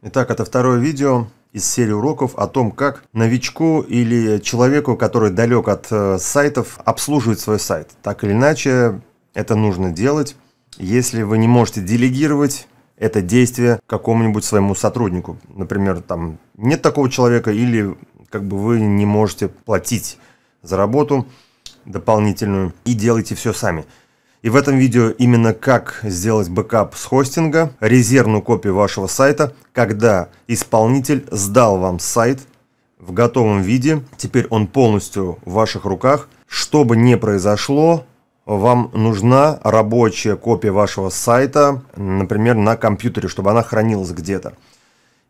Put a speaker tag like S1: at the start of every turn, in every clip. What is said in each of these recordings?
S1: Итак, это второе видео из серии уроков о том, как новичку или человеку, который далек от э, сайтов, обслуживать свой сайт. Так или иначе, это нужно делать. Если вы не можете делегировать это действие какому-нибудь своему сотруднику, например, там нет такого человека или как бы вы не можете платить за работу дополнительную и делайте все сами – и в этом видео именно как сделать бэкап с хостинга, резервную копию вашего сайта, когда исполнитель сдал вам сайт в готовом виде, теперь он полностью в ваших руках. Что бы ни произошло, вам нужна рабочая копия вашего сайта, например, на компьютере, чтобы она хранилась где-то.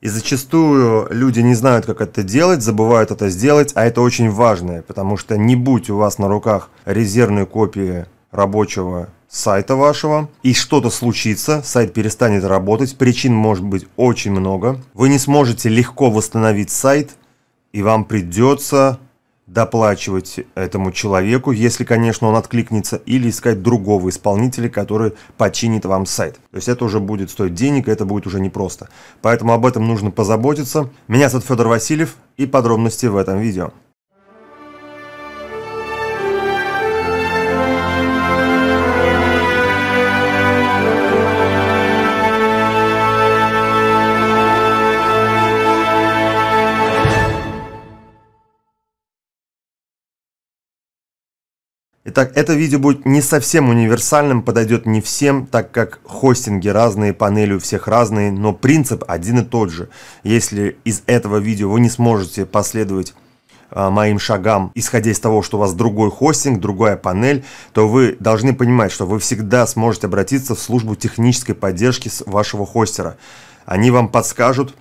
S1: И зачастую люди не знают, как это делать, забывают это сделать, а это очень важно, потому что не будь у вас на руках резервной копии рабочего сайта вашего, и что-то случится, сайт перестанет работать, причин может быть очень много, вы не сможете легко восстановить сайт, и вам придется доплачивать этому человеку, если, конечно, он откликнется, или искать другого исполнителя, который починит вам сайт. То есть это уже будет стоить денег, и это будет уже непросто. Поэтому об этом нужно позаботиться. Меня зовут Федор Васильев, и подробности в этом видео. так, это видео будет не совсем универсальным, подойдет не всем, так как хостинги разные, панели у всех разные, но принцип один и тот же. Если из этого видео вы не сможете последовать а, моим шагам, исходя из того, что у вас другой хостинг, другая панель, то вы должны понимать, что вы всегда сможете обратиться в службу технической поддержки вашего хостера. Они вам подскажут,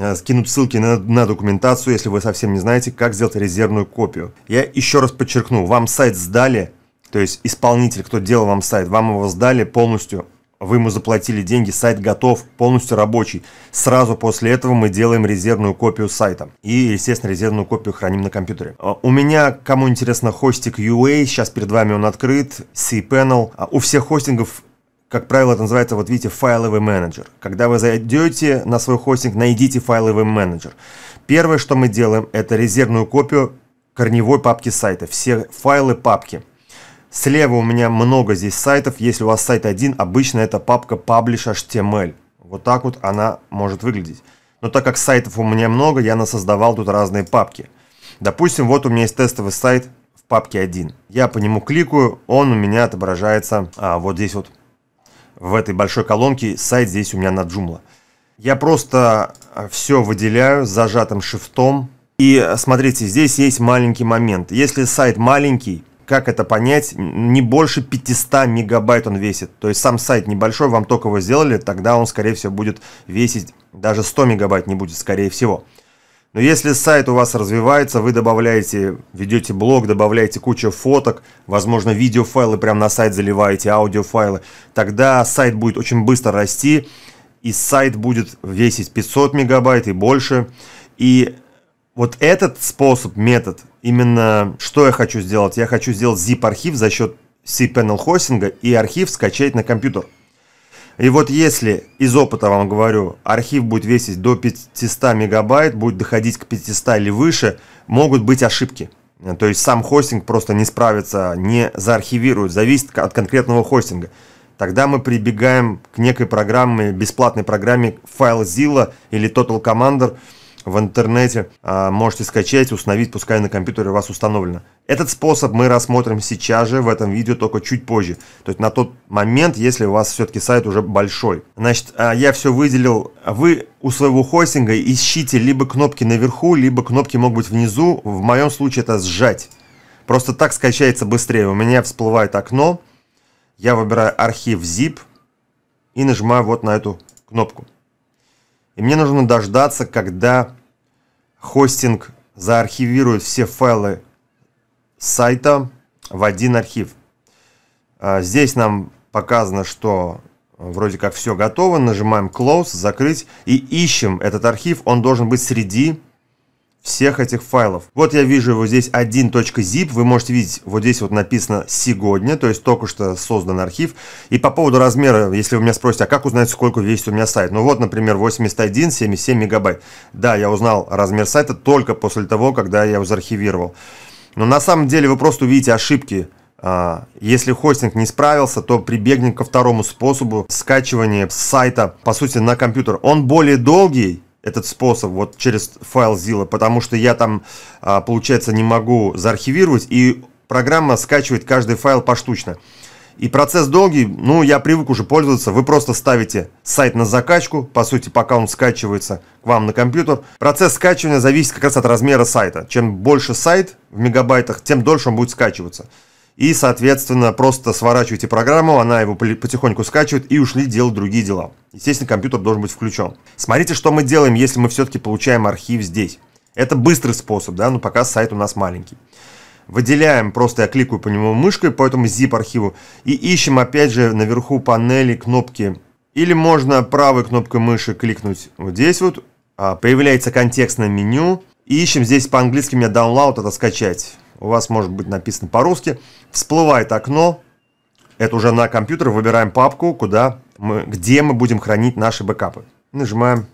S1: Э, скинут ссылки на, на документацию, если вы совсем не знаете, как сделать резервную копию. Я еще раз подчеркну, вам сайт сдали, то есть исполнитель, кто делал вам сайт, вам его сдали полностью, вы ему заплатили деньги, сайт готов, полностью рабочий. Сразу после этого мы делаем резервную копию сайта. И, естественно, резервную копию храним на компьютере. А, у меня, кому интересно, хостинг UA, сейчас перед вами он открыт, cPanel. А, у всех хостингов как правило, это называется, вот видите, файловый менеджер. Когда вы зайдете на свой хостинг, найдите файловый менеджер. Первое, что мы делаем, это резервную копию корневой папки сайта. Все файлы папки. Слева у меня много здесь сайтов. Если у вас сайт один, обычно это папка publish.html. Эм вот так вот она может выглядеть. Но так как сайтов у меня много, я насоздавал тут разные папки. Допустим, вот у меня есть тестовый сайт в папке 1. Я по нему кликаю, он у меня отображается а, вот здесь вот в этой большой колонке, сайт здесь у меня на Joomla. Я просто э, все выделяю с зажатым шифтом. И э, смотрите, здесь есть маленький момент. Если сайт маленький, как это понять, не больше 500 мегабайт он весит. То есть сам сайт небольшой, вам только его сделали, тогда он, скорее всего, будет весить даже 100 мегабайт не будет, скорее всего. Но если сайт у вас развивается, вы добавляете, ведете блог, добавляете кучу фоток, возможно, видеофайлы прямо на сайт заливаете, аудиофайлы, тогда сайт будет очень быстро расти, и сайт будет весить 500 мегабайт и больше. И вот этот способ, метод, именно что я хочу сделать? Я хочу сделать zip-архив за счет cPanel хостинга и архив скачать на компьютер. И вот если, из опыта вам говорю, архив будет весить до 500 мегабайт, будет доходить к 500 или выше, могут быть ошибки. То есть сам хостинг просто не справится, не заархивирует, зависит от конкретного хостинга. Тогда мы прибегаем к некой программе, бесплатной программе FileZilla или Total Commander – в интернете, а, можете скачать, установить, пускай на компьютере у вас установлено. Этот способ мы рассмотрим сейчас же в этом видео, только чуть позже. То есть на тот момент, если у вас все-таки сайт уже большой. Значит, а, я все выделил. Вы у своего хостинга ищите либо кнопки наверху, либо кнопки могут быть внизу. В моем случае это сжать. Просто так скачается быстрее. У меня всплывает окно. Я выбираю архив zip и нажимаю вот на эту кнопку. И мне нужно дождаться, когда хостинг заархивирует все файлы сайта в один архив. А, здесь нам показано, что э, вроде как все готово. Нажимаем Close, закрыть и ищем этот архив. Он должен быть среди всех этих файлов. Вот я вижу его здесь 1.zip, вы можете видеть, вот здесь вот написано «сегодня», то есть только что создан архив. И по поводу размера, если вы меня спросите, а как узнать, сколько весит у меня сайт? Ну вот, например, 81, 77 мегабайт. Да, я узнал размер сайта только после того, когда я его заархивировал. Но на самом деле вы просто увидите ошибки а, если хостинг не справился, то прибегнем ко второму способу скачивания сайта, по сути, на компьютер. Он более долгий, этот способ вот через файл Zilla, потому что я там, а, получается, не могу заархивировать, и программа скачивает каждый файл поштучно. И процесс долгий, ну, я привык уже пользоваться. Вы просто ставите сайт на закачку, по сути, пока он скачивается к вам на компьютер. Процесс скачивания зависит как раз от размера сайта. Чем больше сайт в мегабайтах, тем дольше он будет скачиваться и, соответственно, просто сворачиваете программу, она его потихоньку скачивает, и ушли делать другие дела. Естественно, компьютер должен быть включен. Смотрите, что мы делаем, если мы все-таки получаем архив здесь. Это быстрый способ, да, но ну, пока сайт у нас маленький. Выделяем, просто я кликаю по нему мышкой, по этому zip-архиву, и ищем опять же наверху панели кнопки. Или можно правой кнопкой мыши кликнуть вот здесь вот, а, появляется контекстное меню, и ищем здесь по-английски у меня download, это скачать у вас может быть написано по-русски, всплывает окно, это уже на компьютер, выбираем папку, куда мы, где мы будем хранить наши бэкапы. Нажимаем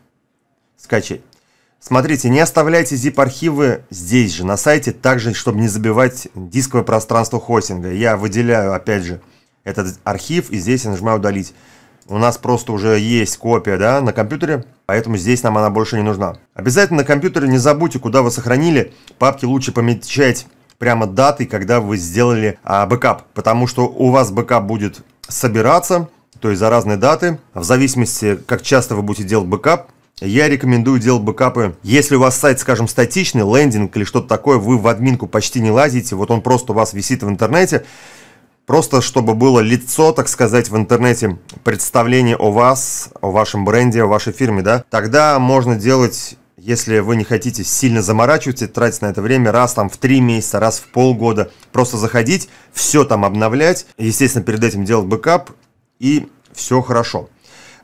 S1: «Скачать». Смотрите, не оставляйте zip-архивы здесь же, на сайте, также, чтобы не забивать дисковое пространство хостинга. Я выделяю, опять же, этот архив, и здесь я нажимаю «Удалить». У нас просто уже есть копия да, на компьютере, поэтому здесь нам она больше не нужна. Обязательно на компьютере не забудьте, куда вы сохранили. Папки лучше помечать прямо даты, когда вы сделали а, бэкап, потому что у вас бэкап будет собираться, то есть за разные даты, в зависимости, как часто вы будете делать бэкап, я рекомендую делать бэкапы, если у вас сайт, скажем, статичный, лендинг или что-то такое, вы в админку почти не лазите, вот он просто у вас висит в интернете, просто чтобы было лицо, так сказать, в интернете, представление о вас, о вашем бренде, о вашей фирме, да, тогда можно делать если вы не хотите сильно заморачиваться, и тратить на это время раз там в три месяца, раз в полгода, просто заходить, все там обновлять, естественно, перед этим делать бэкап, и все хорошо.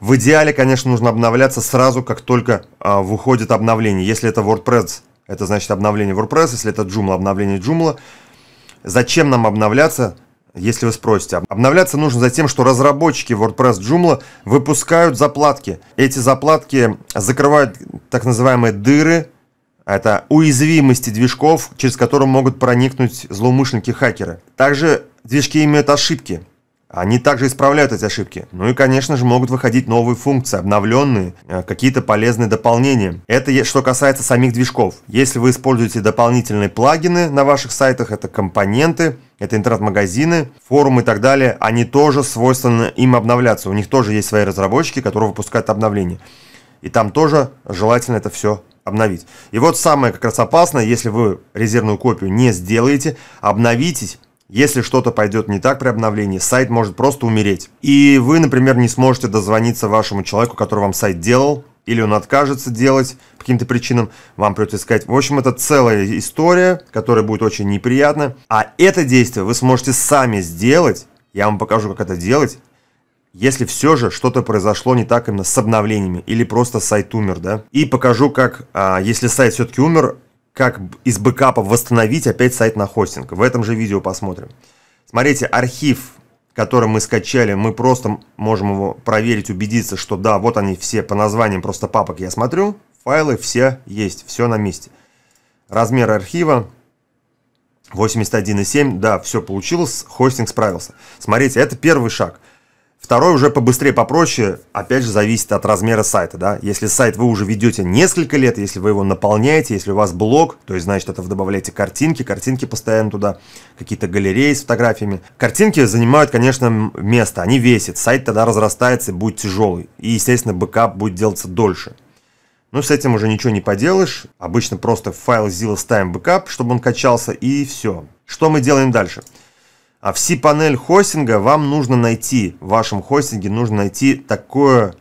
S1: В идеале, конечно, нужно обновляться сразу, как только а, выходит обновление. Если это WordPress, это значит обновление WordPress, если это Joomla, обновление Joomla. Зачем нам обновляться если вы спросите, обновляться нужно за тем, что разработчики WordPress Joomla выпускают заплатки. Эти заплатки закрывают так называемые дыры, это уязвимости движков, через которые могут проникнуть злоумышленники-хакеры. Также движки имеют ошибки. Они также исправляют эти ошибки. Ну и, конечно же, могут выходить новые функции, обновленные, э, какие-то полезные дополнения. Это что касается самих движков. Если вы используете дополнительные плагины на ваших сайтах, это компоненты – это интернет-магазины, форумы и так далее, они тоже свойственно им обновляться. У них тоже есть свои разработчики, которые выпускают обновления. И там тоже желательно это все обновить. И вот самое как раз опасное, если вы резервную копию не сделаете, обновитесь, если что-то пойдет не так при обновлении, сайт может просто умереть. И вы, например, не сможете дозвониться вашему человеку, который вам сайт делал, или он откажется делать по каким-то причинам, вам придется искать. В общем, это целая история, которая будет очень неприятна. А это действие вы сможете сами сделать. Я вам покажу, как это делать. Если все же что-то произошло не так именно с обновлениями или просто сайт умер, да, и покажу, как, а, если сайт все-таки умер, как из бэкапа восстановить опять сайт на хостинг. В этом же видео посмотрим. Смотрите, архив который мы скачали, мы просто можем его проверить, убедиться, что да, вот они все по названиям просто папок я смотрю, файлы все есть, все на месте. Размер архива 81,7, да, все получилось, хостинг справился. Смотрите, это первый шаг. Второй уже побыстрее, попроще, опять же, зависит от размера сайта. Да? Если сайт вы уже ведете несколько лет, если вы его наполняете, если у вас блог, то есть, значит, это вы добавляете картинки, картинки постоянно туда, какие-то галереи с фотографиями. Картинки занимают, конечно, место, они весят, сайт тогда разрастается и будет тяжелый. И, естественно, бэкап будет делаться дольше. Ну, с этим уже ничего не поделаешь. Обычно просто в файл Zilla ставим бэкап, чтобы он качался, и все. Что мы делаем дальше? Дальше. А все панель хостинга вам нужно найти, в вашем хостинге нужно найти такое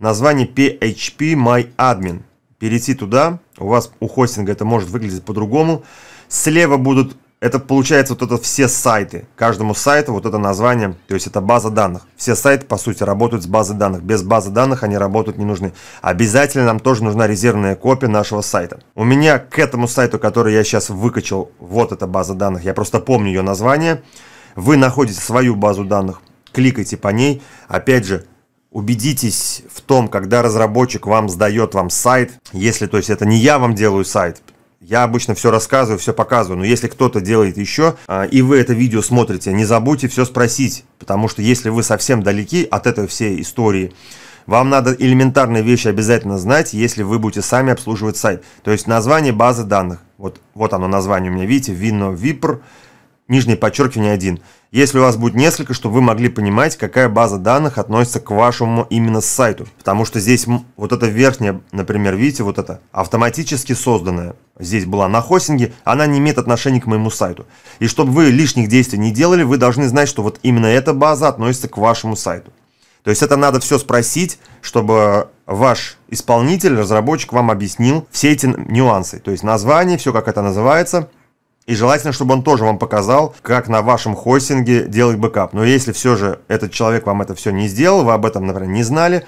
S1: название PHP MyAdmin. Перейти туда, у вас у хостинга это может выглядеть по-другому. Слева будут это получается вот это все сайты. Каждому сайту вот это название, то есть это база данных. Все сайты, по сути, работают с базы данных. Без базы данных они работают не нужны. Обязательно нам тоже нужна резервная копия нашего сайта. У меня к этому сайту, который я сейчас выкачал, вот эта база данных, я просто помню ее название. Вы находите свою базу данных, кликайте по ней. Опять же, убедитесь в том, когда разработчик вам сдает вам сайт, если, то есть это не я вам делаю сайт, я обычно все рассказываю, все показываю, но если кто-то делает еще, а, и вы это видео смотрите, не забудьте все спросить, потому что если вы совсем далеки от этой всей истории, вам надо элементарные вещи обязательно знать, если вы будете сами обслуживать сайт. То есть название базы данных. Вот, вот оно название у меня, видите, Vino Vipr нижнее подчеркивание 1. Если у вас будет несколько, чтобы вы могли понимать, какая база данных относится к вашему именно сайту. Потому что здесь вот эта верхняя, например, видите, вот это автоматически созданная. Здесь была на хостинге, она не имеет отношения к моему сайту. И чтобы вы лишних действий не делали, вы должны знать, что вот именно эта база относится к вашему сайту. То есть это надо все спросить, чтобы ваш исполнитель, разработчик вам объяснил все эти нюансы. То есть название, все как это называется – и желательно, чтобы он тоже вам показал, как на вашем хостинге делать бэкап. Но если все же этот человек вам это все не сделал, вы об этом, например, не знали,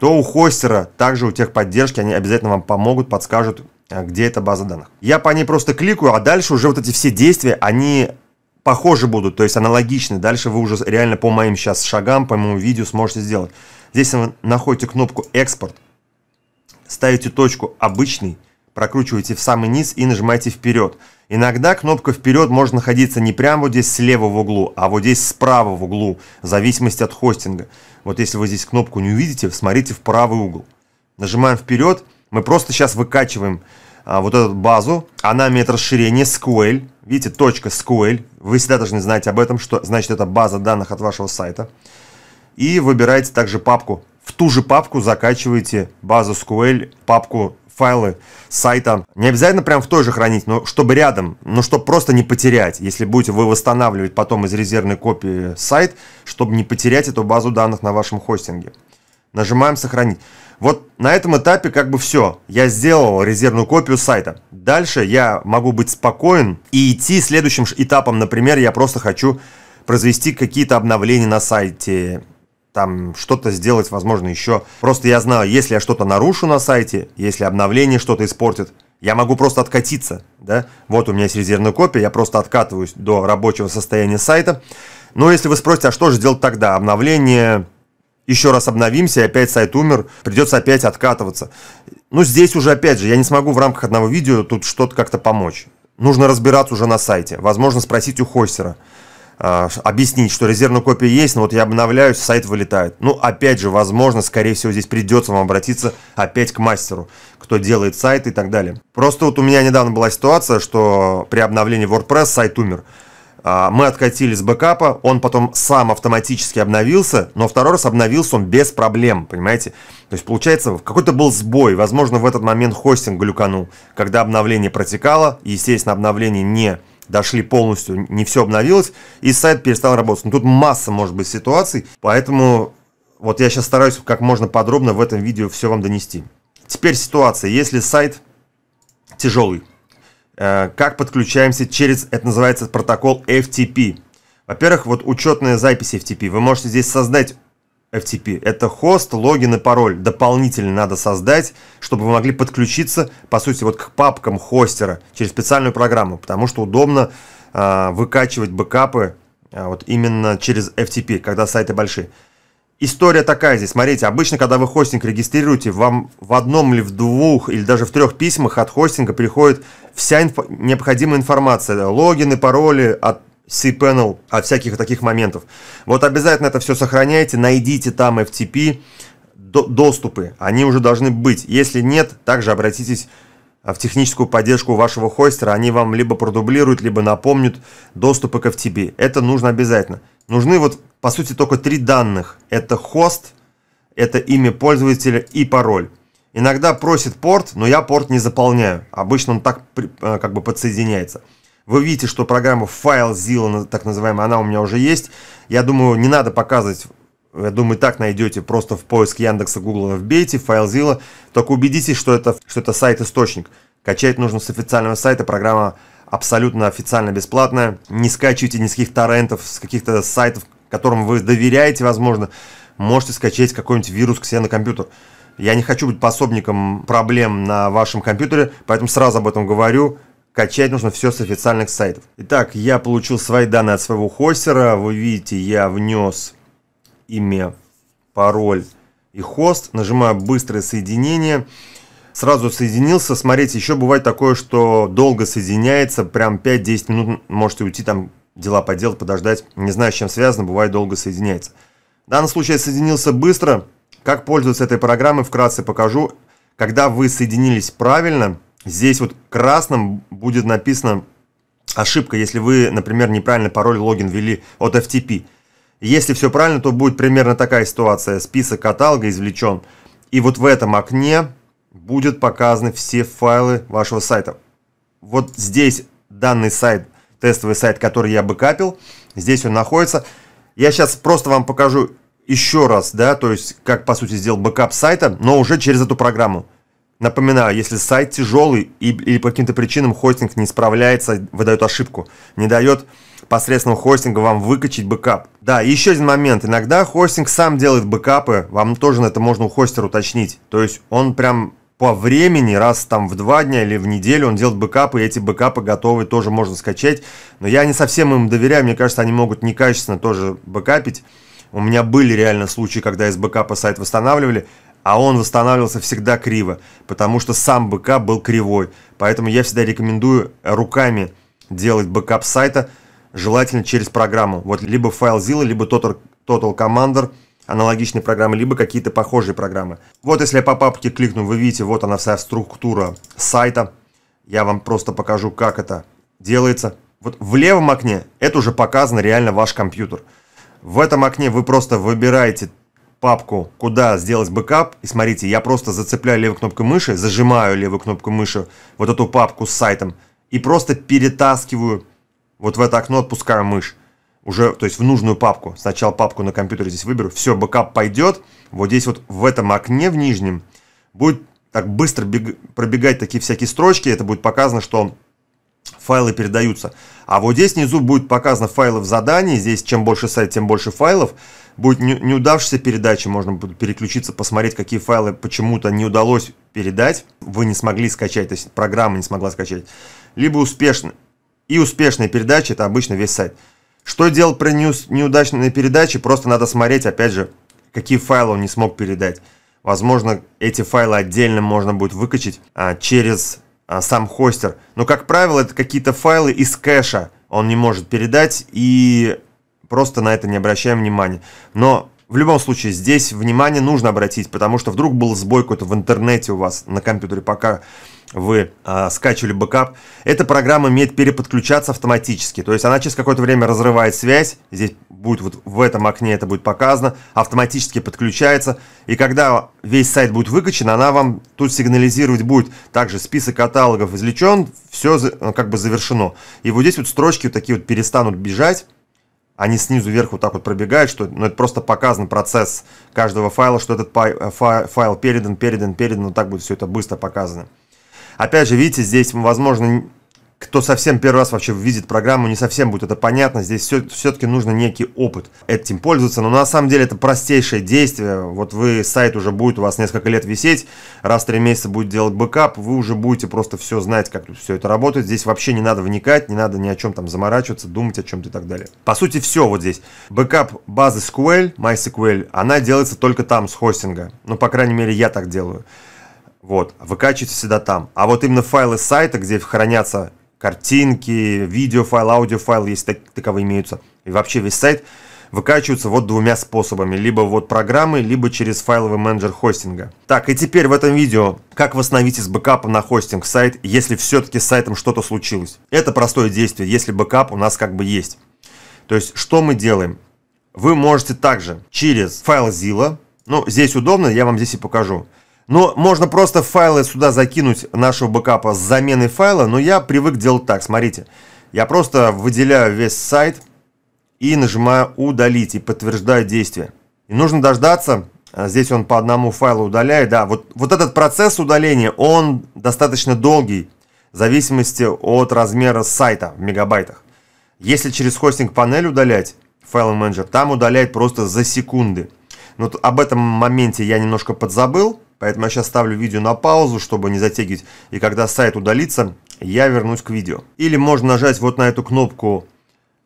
S1: то у хостера, также у техподдержки, они обязательно вам помогут, подскажут, э, где эта база данных. Я по ней просто кликаю, а дальше уже вот эти все действия, они похожи будут, то есть аналогичны. Дальше вы уже реально по моим сейчас шагам, по моему видео сможете сделать. Здесь вы находите кнопку «Экспорт», ставите точку «Обычный», Прокручивайте в самый низ и нажимайте вперед. Иногда кнопка вперед может находиться не прямо вот здесь слева в углу, а вот здесь справа в углу, в зависимости от хостинга. Вот если вы здесь кнопку не увидите, смотрите в правый угол. Нажимаем вперед, мы просто сейчас выкачиваем а, вот эту базу, она имеет расширение SQL, видите, точка SQL, вы всегда должны знать об этом, что значит это база данных от вашего сайта. И выбираете также папку. В ту же папку закачиваете базу SQL, папку файлы сайта. Не обязательно прям в той же хранить, но чтобы рядом, но чтобы просто не потерять. Если будете вы восстанавливать потом из резервной копии сайт, чтобы не потерять эту базу данных на вашем хостинге. Нажимаем «Сохранить». Вот на этом этапе как бы все. Я сделал резервную копию сайта. Дальше я могу быть спокоен и идти следующим этапом. Например, я просто хочу произвести какие-то обновления на сайте там что-то сделать, возможно, еще. Просто я знаю, если я что-то нарушу на сайте, если обновление что-то испортит, я могу просто откатиться, да, вот у меня есть резервная копия, я просто откатываюсь до рабочего состояния сайта. Но если вы спросите, а что же делать тогда, обновление, еще раз обновимся, и опять сайт умер, придется опять откатываться. Ну, здесь уже, опять же, я не смогу в рамках одного видео тут что-то как-то помочь. Нужно разбираться уже на сайте, возможно, спросить у хостера – а, объяснить, что резервная копия есть, но вот я обновляюсь, сайт вылетает. Ну, опять же, возможно, скорее всего, здесь придется вам обратиться опять к мастеру, кто делает сайт и так далее. Просто вот у меня недавно была ситуация, что при обновлении WordPress сайт умер. А, мы откатили с бэкапа, он потом сам автоматически обновился, но второй раз обновился он без проблем, понимаете? То есть, получается, какой-то был сбой, возможно, в этот момент хостинг глюканул, когда обновление протекало, естественно, обновление не дошли полностью, не все обновилось, и сайт перестал работать. Но ну, тут масса может быть ситуаций, поэтому вот я сейчас стараюсь как можно подробно в этом видео все вам донести. Теперь ситуация, если сайт тяжелый, э, как подключаемся через, это называется протокол FTP. Во-первых, вот учетная запись FTP. Вы можете здесь создать FTP. Это хост, логин и пароль. Дополнительно надо создать, чтобы вы могли подключиться, по сути, вот к папкам хостера через специальную программу, потому что удобно э, выкачивать бэкапы э, вот именно через FTP, когда сайты большие. История такая здесь. Смотрите, обычно, когда вы хостинг регистрируете, вам в одном или в двух, или даже в трех письмах от хостинга приходит вся инф... необходимая информация. Логины, пароли от cPanel, от всяких таких моментов. Вот обязательно это все сохраняйте, найдите там FTP, доступы, они уже должны быть. Если нет, также обратитесь а, в техническую поддержку вашего хостера, они вам либо продублируют, либо напомнят доступы к FTP. Это нужно обязательно. Нужны вот, по сути, только три данных. Это хост, это имя пользователя и пароль. Иногда просит порт, но я порт не заполняю. Обычно он так а, как бы подсоединяется. Вы видите, что программа FileZilla, так называемая, она у меня уже есть. Я думаю, не надо показывать я думаю, так найдете просто в поиск Яндекса, Гугла, вбейте FileZilla, только убедитесь, что это, что это сайт-источник. Качать нужно с официального сайта, программа абсолютно официально бесплатная. Не скачивайте ни с каких торрентов, с каких-то сайтов, которым вы доверяете, возможно. Можете скачать какой-нибудь вирус к себе на компьютер. Я не хочу быть пособником проблем на вашем компьютере, поэтому сразу об этом говорю. Качать нужно все с официальных сайтов. Итак, я получил свои данные от своего хостера. Вы видите, я внес имя, пароль и хост. Нажимаю «Быстрое соединение». Сразу соединился. Смотрите, еще бывает такое, что долго соединяется. Прям 5-10 минут можете уйти там дела поделать, подождать. Не знаю, с чем связано, бывает долго соединяется. В данном случае я соединился быстро. Как пользоваться этой программой, вкратце покажу. Когда вы соединились правильно – Здесь вот красным будет написано ошибка, если вы, например, неправильно пароль логин ввели от FTP. Если все правильно, то будет примерно такая ситуация. Список каталога извлечен. И вот в этом окне будут показаны все файлы вашего сайта. Вот здесь данный сайт, тестовый сайт, который я бэкапил, здесь он находится. Я сейчас просто вам покажу еще раз, да, то есть как, по сути, сделал бэкап сайта, но уже через эту программу. Напоминаю, если сайт тяжелый или по каким-то причинам хостинг не справляется, выдает ошибку, не дает посредством хостинга вам выкачать бэкап. Да, и еще один момент. Иногда хостинг сам делает бэкапы, вам тоже на это можно у хостера уточнить. То есть он прям по времени, раз там в два дня или в неделю он делает бэкапы, и эти бэкапы готовы тоже можно скачать. Но я не совсем им доверяю, мне кажется, они могут некачественно тоже бэкапить. У меня были реально случаи, когда из бэкапа сайт восстанавливали, а он восстанавливался всегда криво, потому что сам БК был кривой. Поэтому я всегда рекомендую руками делать бэкап сайта, желательно через программу. Вот либо FileZilla, либо Total Commander, аналогичные программы, либо какие-то похожие программы. Вот если я по папке кликну, вы видите, вот она вся структура сайта. Я вам просто покажу, как это делается. Вот в левом окне это уже показано реально ваш компьютер. В этом окне вы просто выбираете папку, куда сделать бэкап, и смотрите, я просто зацепляю левой кнопкой мыши, зажимаю левую кнопку мыши, вот эту папку с сайтом, и просто перетаскиваю вот в это окно, отпускаю мышь уже, то есть в нужную папку. Сначала папку на компьютере здесь выберу. Все, бэкап пойдет. Вот здесь вот в этом окне в нижнем будет так быстро бег... пробегать такие всякие строчки. Это будет показано, что файлы передаются. А вот здесь внизу будет показано файлы в задании. Здесь чем больше сайт, тем больше файлов. Будет не, неудавшаяся передача, можно будет переключиться, посмотреть, какие файлы почему-то не удалось передать. Вы не смогли скачать, то есть программа не смогла скачать. Либо успешно. И успешная передача – это обычно весь сайт. Что делать при неудачной передаче? Просто надо смотреть, опять же, какие файлы он не смог передать. Возможно, эти файлы отдельно можно будет выкачать а, через а, сам хостер. Но, как правило, это какие-то файлы из кэша он не может передать, и просто на это не обращаем внимания. Но в любом случае, здесь внимание нужно обратить, потому что вдруг был сбой какой-то в интернете у вас на компьютере, пока вы э, скачивали бэкап. Эта программа умеет переподключаться автоматически. То есть она через какое-то время разрывает связь. Здесь будет вот в этом окне это будет показано. Автоматически подключается. И когда весь сайт будет выкачен, она вам тут сигнализировать будет. Также список каталогов извлечен, все как бы завершено. И вот здесь вот строчки вот такие вот перестанут бежать они снизу вверх вот так вот пробегают, что ну, это просто показан процесс каждого файла, что этот э, файл передан, передан, передан, вот так будет все это быстро показано. Опять же, видите, здесь, возможно, кто совсем первый раз вообще видит программу, не совсем будет это понятно. Здесь все, все-таки нужно некий опыт этим пользоваться. Но на самом деле это простейшее действие. Вот вы, сайт уже будет у вас несколько лет висеть, раз в три месяца будет делать бэкап, вы уже будете просто все знать, как все это работает. Здесь вообще не надо вникать, не надо ни о чем там заморачиваться, думать о чем-то и так далее. По сути, все вот здесь. Бэкап базы SQL, MySQL, она делается только там, с хостинга. Ну, по крайней мере, я так делаю. Вот, выкачивайте всегда там. А вот именно файлы сайта, где хранятся картинки, видеофайл, аудиофайл, если так, таковые имеются, и вообще весь сайт выкачиваются вот двумя способами, либо вот программы, либо через файловый менеджер хостинга. Так, и теперь в этом видео, как восстановить из бэкапа на хостинг сайт, если все-таки с сайтом что-то случилось. Это простое действие, если бэкап у нас как бы есть. То есть, что мы делаем? Вы можете также через файл Zilla, ну, здесь удобно, я вам здесь и покажу. Но можно просто файлы сюда закинуть нашего бэкапа с замены файла, но я привык делать так, смотрите. Я просто выделяю весь сайт и нажимаю «Удалить» и подтверждаю действие. И нужно дождаться, а, здесь он по одному файлу удаляет, да, вот, вот этот процесс удаления, он достаточно долгий, в зависимости от размера сайта в мегабайтах. Если через хостинг панель удалять, файл менеджер, там удаляет просто за секунды. Но об этом моменте я немножко подзабыл, Поэтому я сейчас ставлю видео на паузу, чтобы не затягивать. И когда сайт удалится, я вернусь к видео. Или можно нажать вот на эту кнопку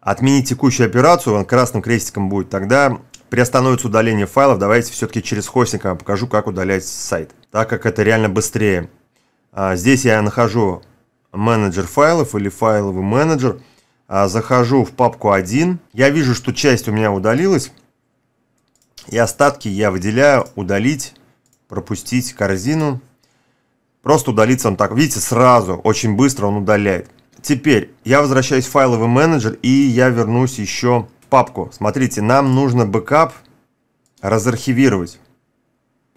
S1: «Отменить текущую операцию», он красным крестиком будет, тогда приостановится удаление файлов. Давайте все-таки через хостинг я покажу, как удалять сайт, так как это реально быстрее. А, здесь я нахожу менеджер файлов или файловый менеджер. А, захожу в папку 1. Я вижу, что часть у меня удалилась. И остатки я выделяю «Удалить» пропустить корзину. Просто удалиться он так. Видите, сразу, очень быстро он удаляет. Теперь я возвращаюсь в файловый менеджер и я вернусь еще в папку. Смотрите, нам нужно бэкап разархивировать.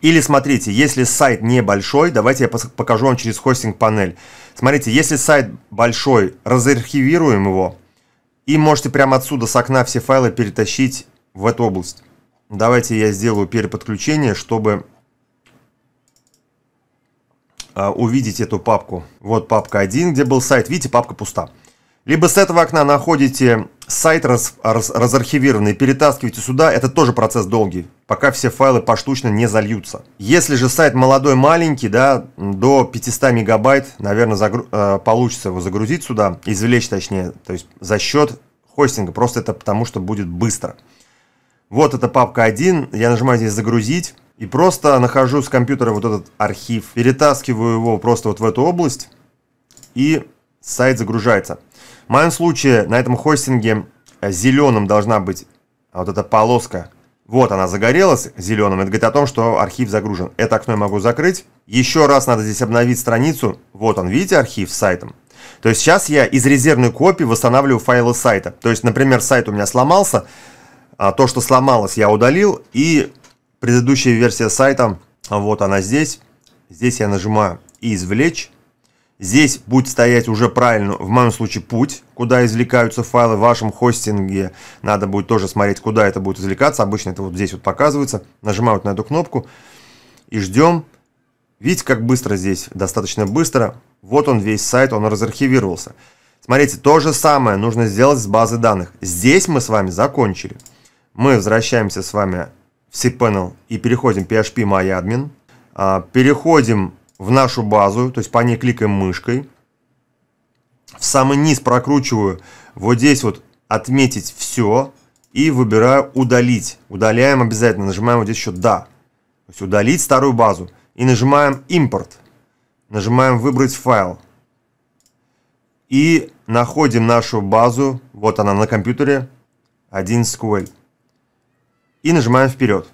S1: Или смотрите, если сайт небольшой, давайте я покажу вам через хостинг панель. Смотрите, если сайт большой, разархивируем его. И можете прямо отсюда с окна все файлы перетащить в эту область. Давайте я сделаю переподключение, чтобы а, увидеть эту папку. Вот папка 1, где был сайт. Видите, папка пуста. Либо с этого окна находите сайт раз, раз, разархивированный, перетаскиваете сюда, это тоже процесс долгий, пока все файлы поштучно не зальются. Если же сайт молодой, маленький, да, до 500 мегабайт, наверное, загру, э, получится его загрузить сюда, извлечь точнее, то есть за счет хостинга, просто это потому что будет быстро. Вот эта папка 1, я нажимаю здесь «Загрузить», и просто нахожу с компьютера вот этот архив, перетаскиваю его просто вот в эту область, и сайт загружается. В моем случае на этом хостинге зеленым должна быть а вот эта полоска. Вот она загорелась зеленым. Это говорит о том, что архив загружен. Это окно я могу закрыть. Еще раз надо здесь обновить страницу. Вот он, видите, архив с сайтом. То есть сейчас я из резервной копии восстанавливаю файлы сайта. То есть, например, сайт у меня сломался, а то, что сломалось, я удалил, и предыдущая версия сайта, вот она здесь. Здесь я нажимаю «Извлечь». Здесь будет стоять уже правильно, в моем случае, путь, куда извлекаются файлы. В вашем хостинге надо будет тоже смотреть, куда это будет извлекаться. Обычно это вот здесь вот показывается. нажимают на эту кнопку и ждем. Видите, как быстро здесь, достаточно быстро. Вот он весь сайт, он разархивировался. Смотрите, то же самое нужно сделать с базы данных. Здесь мы с вами закончили. Мы возвращаемся с вами cPanel и переходим PHP MyAdmin. А, переходим в нашу базу, то есть по ней кликаем мышкой. В самый низ прокручиваю вот здесь вот отметить все и выбираю удалить. Удаляем обязательно, нажимаем вот здесь еще «Да». То есть удалить старую базу. И нажимаем «Импорт». Нажимаем «Выбрать файл». И находим нашу базу, вот она на компьютере, 1 SQL и нажимаем вперед.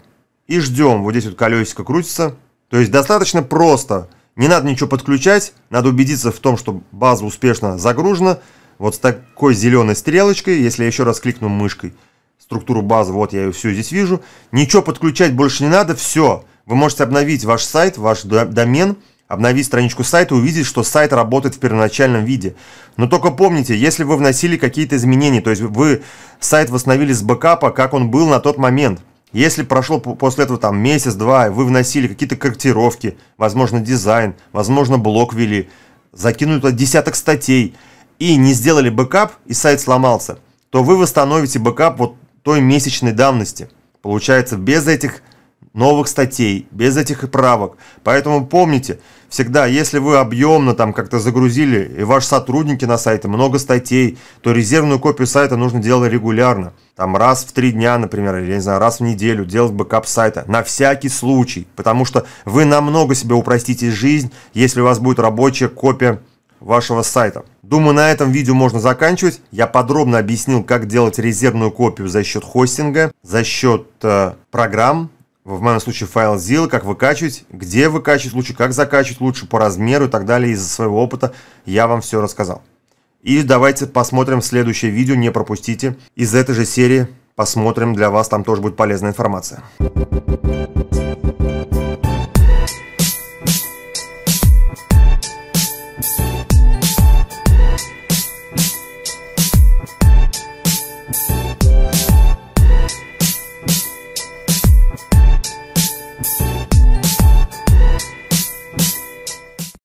S1: И ждем, вот здесь вот колесико крутится. То есть достаточно просто, не надо ничего подключать, надо убедиться в том, что база успешно загружена. Вот с такой зеленой стрелочкой, если я еще раз кликну мышкой, структуру базы, вот я ее все здесь вижу. Ничего подключать больше не надо, все. Вы можете обновить ваш сайт, ваш домен, Обновить страничку сайта и увидеть, что сайт работает в первоначальном виде. Но только помните, если вы вносили какие-то изменения, то есть вы сайт восстановили с бэкапа, как он был на тот момент – если прошло после этого там месяц-два, вы вносили какие-то корректировки, возможно, дизайн, возможно, блок ввели, закинули туда десяток статей и не сделали бэкап, и сайт сломался, то вы восстановите бэкап вот той месячной давности. Получается, без этих новых статей, без этих правок. Поэтому помните, всегда, если вы объемно там как-то загрузили, и ваши сотрудники на сайте, много статей, то резервную копию сайта нужно делать регулярно. Там раз в три дня, например, или, я не знаю, раз в неделю делать бэкап сайта. На всякий случай. Потому что вы намного себе упростите жизнь, если у вас будет рабочая копия вашего сайта. Думаю, на этом видео можно заканчивать. Я подробно объяснил, как делать резервную копию за счет хостинга, за счет э, программ, в моем случае файл Zilla, как выкачивать, где выкачивать лучше, как закачивать лучше, по размеру и так далее. Из-за своего опыта я вам все рассказал. И давайте посмотрим следующее видео, не пропустите. Из этой же серии посмотрим, для вас там тоже будет полезная информация.